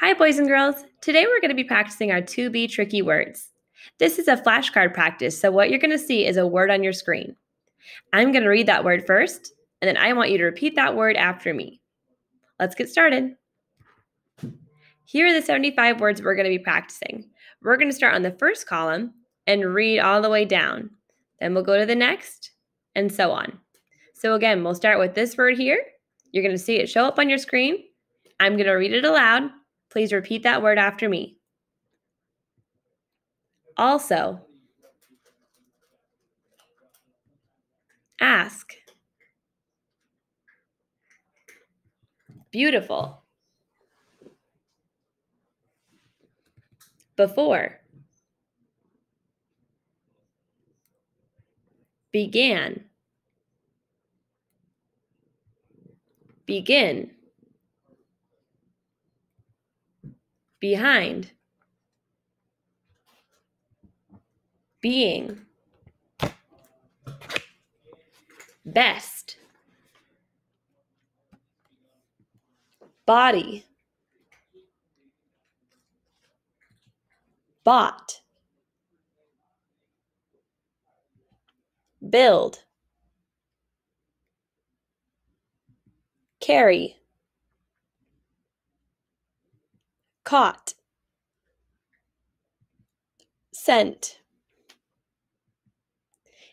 Hi, boys and girls. Today we're going to be practicing our 2B tricky words. This is a flashcard practice, so what you're going to see is a word on your screen. I'm going to read that word first, and then I want you to repeat that word after me. Let's get started. Here are the 75 words we're going to be practicing. We're going to start on the first column and read all the way down. Then we'll go to the next, and so on. So again, we'll start with this word here. You're going to see it show up on your screen. I'm going to read it aloud Please repeat that word after me. Also, ask. Beautiful. Before. Began. Begin. behind, being, best, body, bought, build, carry, caught sent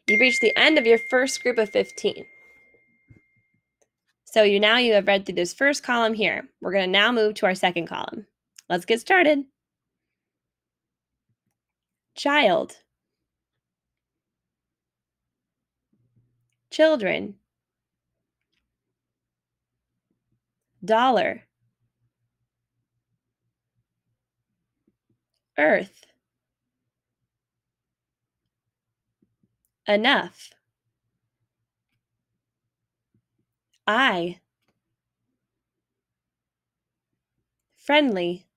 you've reached the end of your first group of 15 so you now you have read through this first column here we're going to now move to our second column let's get started child children dollar earth. Enough. I. Friendly.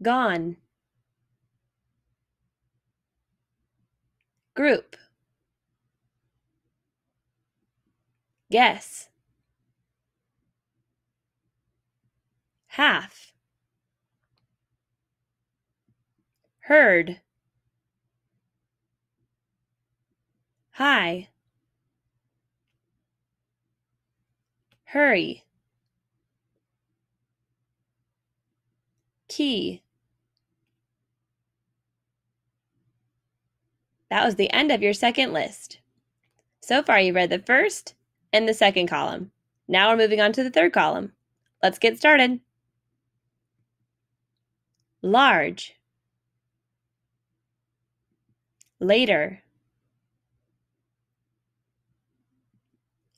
Gone. Group. Guess. half heard hi, hurry key That was the end of your second list. So far, you read the first and the second column. Now we're moving on to the third column. Let's get started large later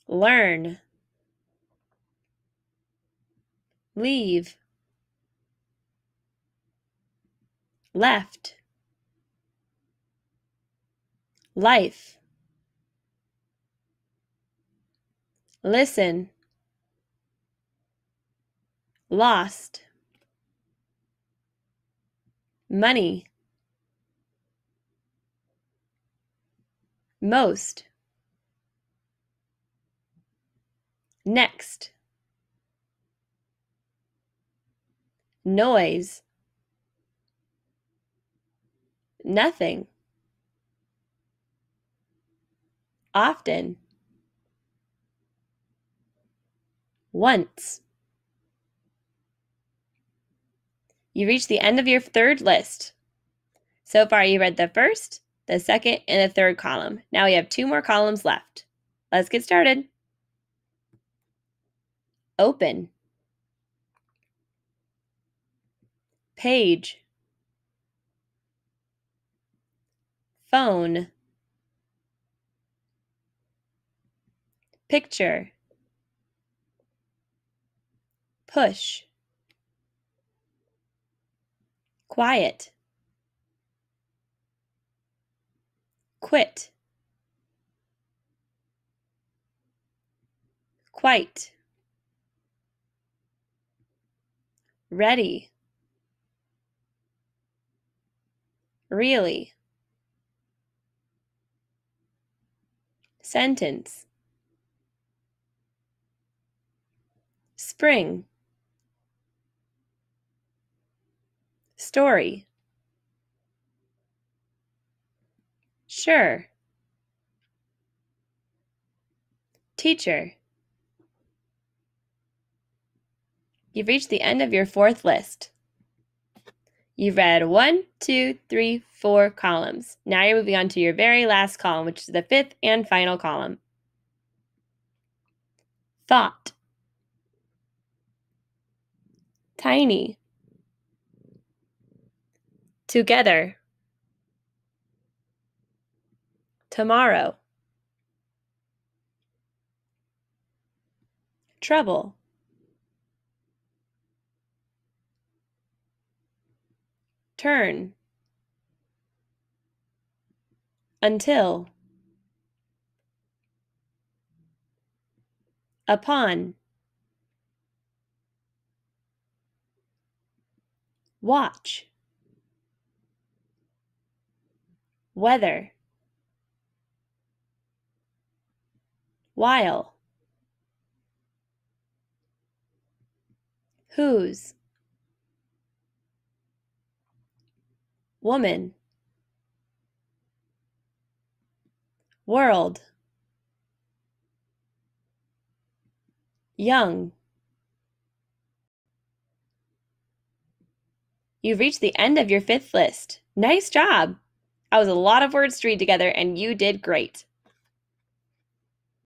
learn leave left life listen lost money, most, next, noise, nothing, often, once. You reached the end of your third list. So far, you read the first, the second, and the third column. Now we have two more columns left. Let's get started. Open. Page. Phone. Picture. Push. quiet, quit, quite, ready, really, sentence, spring. story? Sure. Teacher. You've reached the end of your fourth list. You've read one, two, three, four columns. Now you're moving on to your very last column, which is the fifth and final column. Thought. Tiny together. Tomorrow. Trouble. Turn. Until. Upon. Watch. weather while whose woman world young You've reached the end of your fifth list. Nice job! That was a lot of words to read together, and you did great.